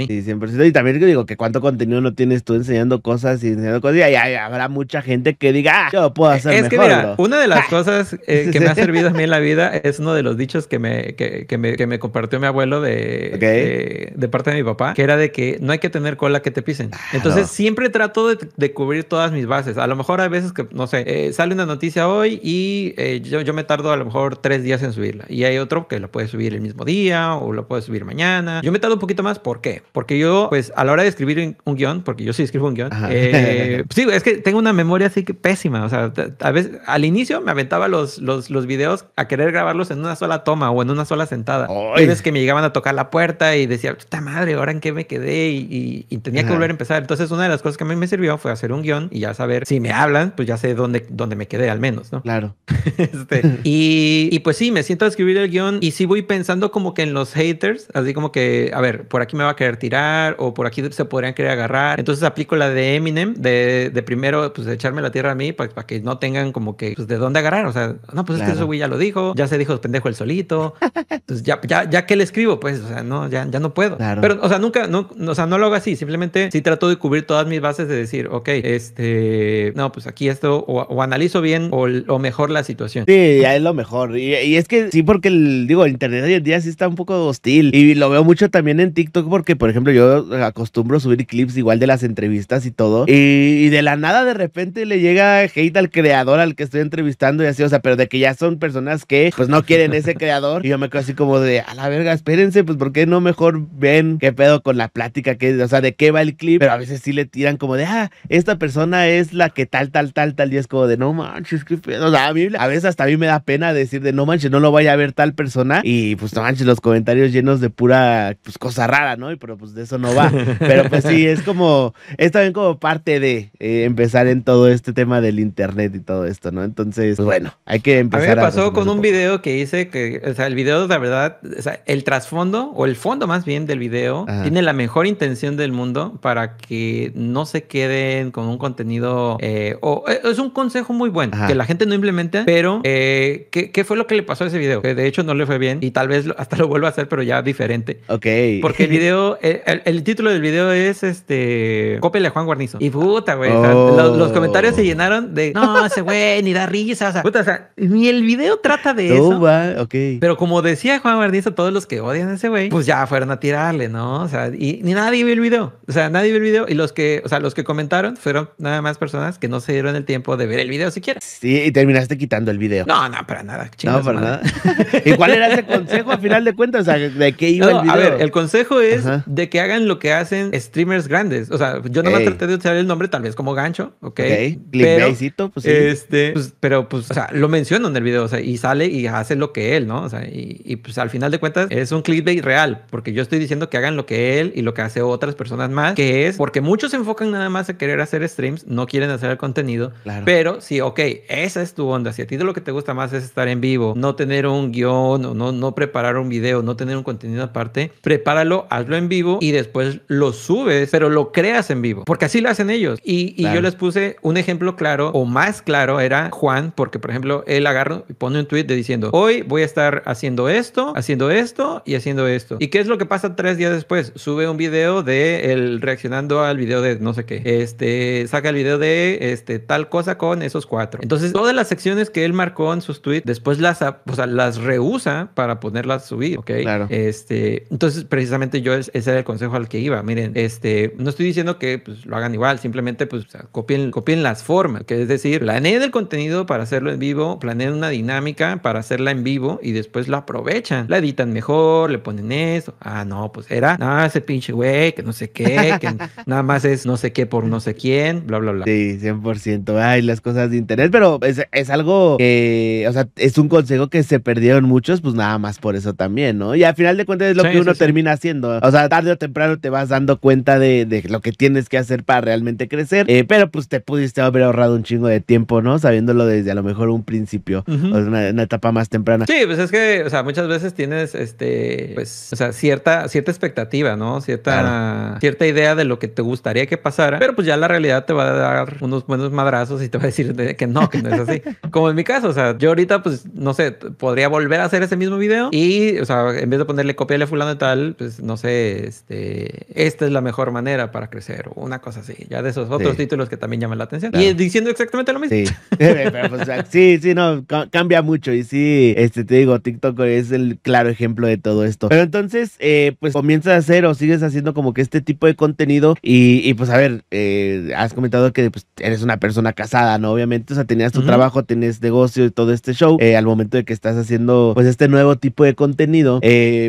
Y también digo que cuánto contenido no tienes tú enseñando cosas y enseñando cosas. Y habrá mucha gente que diga, ah, yo puedo hacer Es que mira, una de las cosas eh, que me ha servido a mí en la vida es uno de los dichos que me, que, que me, que me compartió mi abuelo de, parte de mi papá, que era de que no hay que tener cola que te pisen. Ah, Entonces siempre trato de, cubrir todas mis bases. A lo mejor hay veces que, no sé, eh, sale una noticia hoy y eh, yo, yo me tardo a lo mejor tres días en subirla. Y hay otro que lo puede subir el mismo día o lo puede subir mañana. Yo me tardo un poquito más. ¿Por qué? Porque yo, pues, a la hora de escribir un guión, porque yo sí escribo un guión, eh, sí, es que tengo una memoria así que pésima. O sea, a veces, al inicio me aventaba los, los, los videos a querer grabarlos en una sola toma o en una sola sentada. y es que me llegaban a tocar la puerta y decía, puta madre, ahora en qué me quedé y, tenía que volver a empezar. Entonces, una de las cosas que a mí me sirvió fue hacer un guión y ya saber si me hablan, pues ya sé dónde, dónde me quedé al menos, ¿no? Claro. Este, y, y pues sí, me siento a escribir el guión y sí voy pensando como que en los haters, así como que, a ver, por aquí me va a querer tirar o por aquí se podrían querer agarrar. Entonces aplico la de Eminem, de, primero pues echarme la tierra a mí para, que no tengan como que pues, de dónde agarrar. O sea, no, pues es que eso güey ya lo dijo, ya se dijo pendejo el solito. Pues, ya, ya, ya que le escribo, pues, o sea, no, ya, ya no puedo. Pero, o sea, nunca, no, o sea, no lo hago así. Simplemente sí trato de cubrir todas mis bases de decir, ok, este, no, pues aquí esto, o, analizo bien o, mejor la situación. Sí, ya es lo mejor. Y, es que sí, porque el, digo, el internet hoy en día sí está un poco hostil y lo veo mucho también en TikTok porque pues, por ejemplo, yo acostumbro subir clips igual de las entrevistas y todo. Y, de la nada de repente le llega hate al creador al que estoy entrevistando y así, o sea, pero de que ya son personas que pues no quieren ese creador. Y yo me quedo así como de, a la verga, espérense, pues ¿por qué no mejor ven qué pedo con la plática? Que, o sea, de qué va el clip. Pero a veces sí le tiran como de, ah, esta persona es la que tal, tal, tal, tal. Y es como de, no manches, qué pedo. O sea, a, veces hasta a mí me da pena decir de, no manches, no lo vaya a ver tal persona. Y pues no manches, los comentarios llenos de pura, pues cosa rara, ¿no? Y pues de eso no va. Pero pues sí, es como, es también como parte de eh, empezar en todo este tema del internet y todo esto, ¿no? Entonces, pues, bueno, hay que empezar. A mí me pasó con un, video que hice que, o sea, el video, la verdad, el trasfondo o el fondo más bien del video tiene la mejor intención del mundo para que no se queden con un contenido eh, o eh, es un consejo muy bueno que la gente no implementa, pero ¿qué, ¿qué, fue lo que le pasó a ese video? Que de hecho no le fue bien y tal vez hasta lo vuelva a hacer, pero ya diferente. Ok. Porque el video el, título del video es este Cópele a Juan Guarnizo. Y puta, güey. Oh. los, comentarios se llenaron de no, ese güey ni da risa. O sea, puta, o sea, ni el video trata de eso. Pero como decía Juan Guarnizo, todos los que odian a ese güey, pues ya fueron a tirarle, ¿no? O sea, y ni nadie vio el video. O sea, nadie vio el video. Y los que, o sea, los que comentaron fueron nada más personas que no se dieron el tiempo de ver el video siquiera. Sí, y terminaste quitando el video. No, no, para nada. chicos no, para nada. ¿Y cuál era ese consejo a final de cuentas? O sea, ¿de qué iba el video? A ver, el consejo es de que hagan lo que hacen streamers grandes. O sea, yo no me traté de usar el nombre, tal vez como gancho, ok. okay. Pero, pues este, pues, pero pues, o sea, lo menciono en el video, o sea, y sale y hace lo que él, ¿no? O sea, y, pues al final de cuentas es un clickbait real, porque yo estoy diciendo que hagan lo que él y lo que hace otras personas más, que es porque muchos se enfocan nada más a querer hacer streams, no quieren hacer el contenido, claro. pero sí, ok, esa es tu onda. Si a ti lo que te gusta más es estar en vivo, no tener un guión, no, no preparar un video, no tener un contenido aparte, prepáralo, hazlo en vivo y después lo subes, pero lo creas en vivo, porque así lo hacen ellos. Y, yo les puse un ejemplo claro o más claro era Juan, porque por ejemplo, él agarra y pone un tweet de diciendo, hoy voy a estar haciendo esto, haciendo esto y haciendo esto. ¿Y qué es lo que pasa tres días después? Sube un video de él reaccionando al video de no sé qué, este, saca el video de este, tal cosa con esos cuatro. Entonces, todas las secciones que él marcó en sus tweets, después las, o sea, las reusa para ponerlas a subir, ¿ok? Claro. Este, entonces, precisamente yo esa el consejo al que iba. Miren, este, no estoy diciendo que pues, lo hagan igual, simplemente pues copien, copien las formas, que es decir, planeen el contenido para hacerlo en vivo, planeen una dinámica para hacerla en vivo y después lo aprovechan, la editan mejor, le ponen eso, ah, no, pues era, ah, ese pinche güey, que no sé qué, que nada más es no sé qué por no sé quién, bla, bla, bla. Sí, 100%, ay, las cosas de internet, pero es, algo que, o sea, es un consejo que se perdieron muchos, pues nada más por eso también, ¿no? Y al final de cuentas es lo que uno termina haciendo, o sea, tarde o temprano te vas dando cuenta de, lo que tienes que hacer para realmente crecer. Eh, pero pues te pudiste haber ahorrado un chingo de tiempo, ¿no? Sabiéndolo desde a lo mejor un principio, o una, etapa más temprana. Sí, pues es que, o sea, muchas veces tienes, este, pues, o sea, cierta, cierta expectativa, ¿no? Cierta, cierta idea de lo que te gustaría que pasara, pero pues ya la realidad te va a dar unos buenos madrazos y te va a decir que no, que no es así. Como en mi caso, o sea, yo ahorita, pues, no sé, podría volver a hacer ese mismo video y, o sea, en vez de ponerle copia a fulano y tal, pues, no sé, este, esta es la mejor manera para crecer, o una cosa así. Ya de esos otros títulos que también llaman la atención. Y diciendo exactamente lo mismo. Sí, pues, sí, sí, no, cambia mucho. Y sí, este, te digo, TikTok es el claro ejemplo de todo esto. Pero entonces, eh, pues comienzas a hacer o sigues haciendo como que este tipo de contenido. Y, pues, a ver, eh, has comentado que pues, eres una persona casada, ¿no? Obviamente, o sea, tenías tu trabajo, tenías negocio y todo este show. Eh, al momento de que estás haciendo, pues, este nuevo tipo de contenido,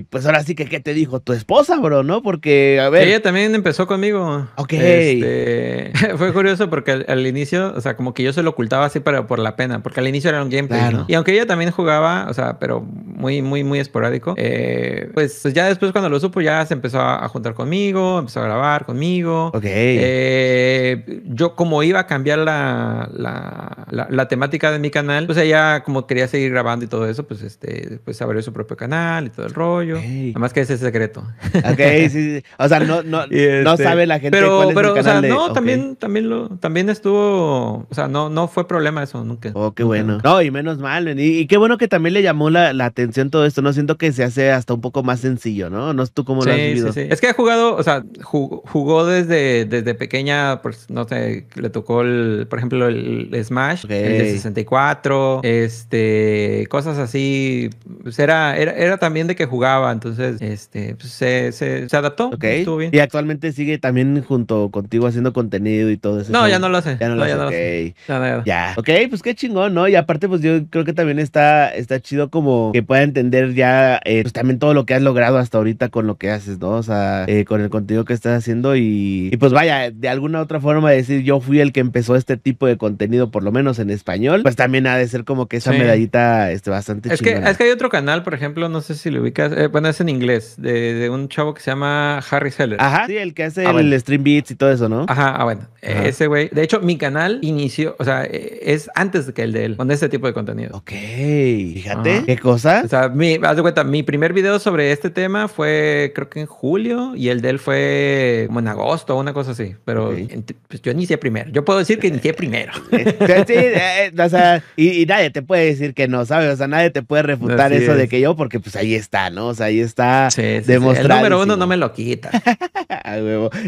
pues ahora sí que, ¿qué te dijo tu esposa, bro? ¿no? Porque, a ver. Ella también empezó conmigo. Ok. Este, fue curioso porque al, inicio, o sea, como que yo se lo ocultaba así para, por la pena, porque al inicio era un gameplay. Y aunque ella también jugaba, o sea, pero muy, muy, muy esporádico, eh, pues, pues ya después cuando lo supo, ya se empezó a, juntar conmigo, empezó a grabar conmigo. Ok. Eh, yo, como iba a cambiar la, la, temática de mi canal, pues ella, como quería seguir grabando y todo eso, pues este, pues abrió su propio canal y todo el rollo. nada Además que ese secreto. Ok. O sea, no, no, no este, sabe la gente pero, es o sea, No, también, también, lo, también estuvo. O sea, no, no fue problema eso nunca. Oh, qué bueno. No, y menos mal. Y, qué bueno que también le llamó la, atención todo esto. No siento que se hace hasta un poco más sencillo, ¿no? No es tú cómo lo has vivido. Sí, sí. Es que ha jugado, o sea, jugó, desde, desde pequeña, pues, no sé, le tocó el, por ejemplo, el Smash, el de 64, este, cosas así. Pues era, era, era también de que jugaba. Entonces, este, pues se se, adaptó. bien. Y actualmente sigue también junto contigo haciendo contenido y todo eso. No, ya no lo hace. Ya no, lo, ya hace. Ya, Ok, pues qué chingón, ¿no? Y aparte, pues yo creo que también está, está chido como que pueda entender ya eh, pues también todo lo que has logrado hasta ahorita con lo que haces, ¿no? O sea, eh, con el contenido que estás haciendo y, pues vaya, de alguna otra forma decir yo fui el que empezó este tipo de contenido, por lo menos en español, pues también ha de ser como que esa medallita este, bastante es Que, es que hay otro canal, por ejemplo, no sé si lo ubicas, eh, bueno, es en inglés, de, de un chavo que se llama Harry Seller. Ajá. Sí, el que hace ah, el stream beats y todo eso, ¿no? Ajá, ah, bueno. Ese güey. De hecho, mi canal inició, o sea, es antes que el de él, con ese tipo de contenido. Ok. Fíjate. ¿Qué cosa? O sea, mi, haz de cuenta, mi primer video sobre este tema fue, creo que en julio, y el de él fue como en agosto una cosa así. Pero pues, yo inicié primero. Yo puedo decir que inicié primero. sí, eh, eh, o sea, y, nadie te puede decir que no, ¿sabes? O sea, nadie te puede refutar eso de que yo, porque pues ahí está, ¿no? O sea, ahí está sí, sí, demostrado. El número uno no me lo quita.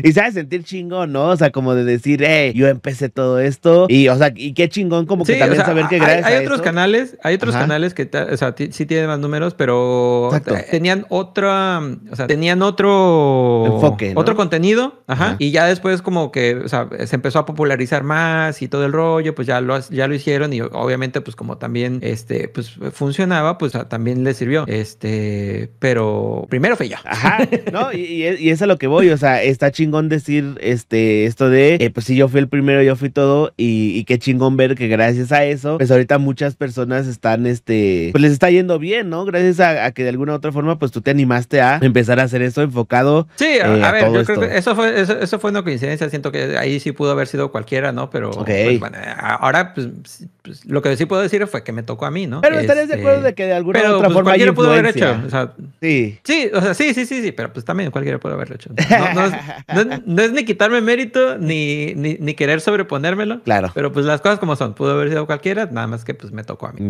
Y sabes sentir chingón, ¿no? O sea, como de decir, hey, yo empecé todo esto. Y, o sea, y qué chingón, como que también saber que gracias. Hay, otros canales, hay otros canales que, o sea, sí tienen más números, pero tenían otra, o sea, tenían otro enfoque, otro contenido. Ajá, Y ya después, como que, o sea, se empezó a popularizar más y todo el rollo, pues ya lo, ya lo hicieron. Y obviamente, pues como también, este, pues funcionaba, pues también le sirvió. Este, pero primero fui yo. Ajá. No, y, es, a lo que voy, o sea, está chingón decir este, esto de, eh, pues sí, yo fui el primero, yo fui todo, y, qué chingón ver que gracias a eso, pues ahorita muchas personas están, este, pues les está yendo bien, ¿no? Gracias a, que de alguna u otra forma, pues tú te animaste a empezar a hacer eso enfocado. Sí, a, eh, ver, yo creo que eso fue, eso, eso, fue una coincidencia, siento que ahí sí pudo haber sido cualquiera, ¿no? Pero pues, ahora, pues, pues, lo que sí puedo decir fue que me tocó a mí, ¿no? Pero estarías de acuerdo este, de que de alguna u otra pues, forma... Pudo haber hecho, o sea, sí. Sí, o sea, sí, sí, sí, sí, pero pues también cualquiera puede haberlo hecho. No, es, ni quitarme mérito ni, ni, ni, querer sobreponérmelo. Claro. Pero pues las cosas como son. Pudo haber sido cualquiera, nada más que pues me tocó a mí.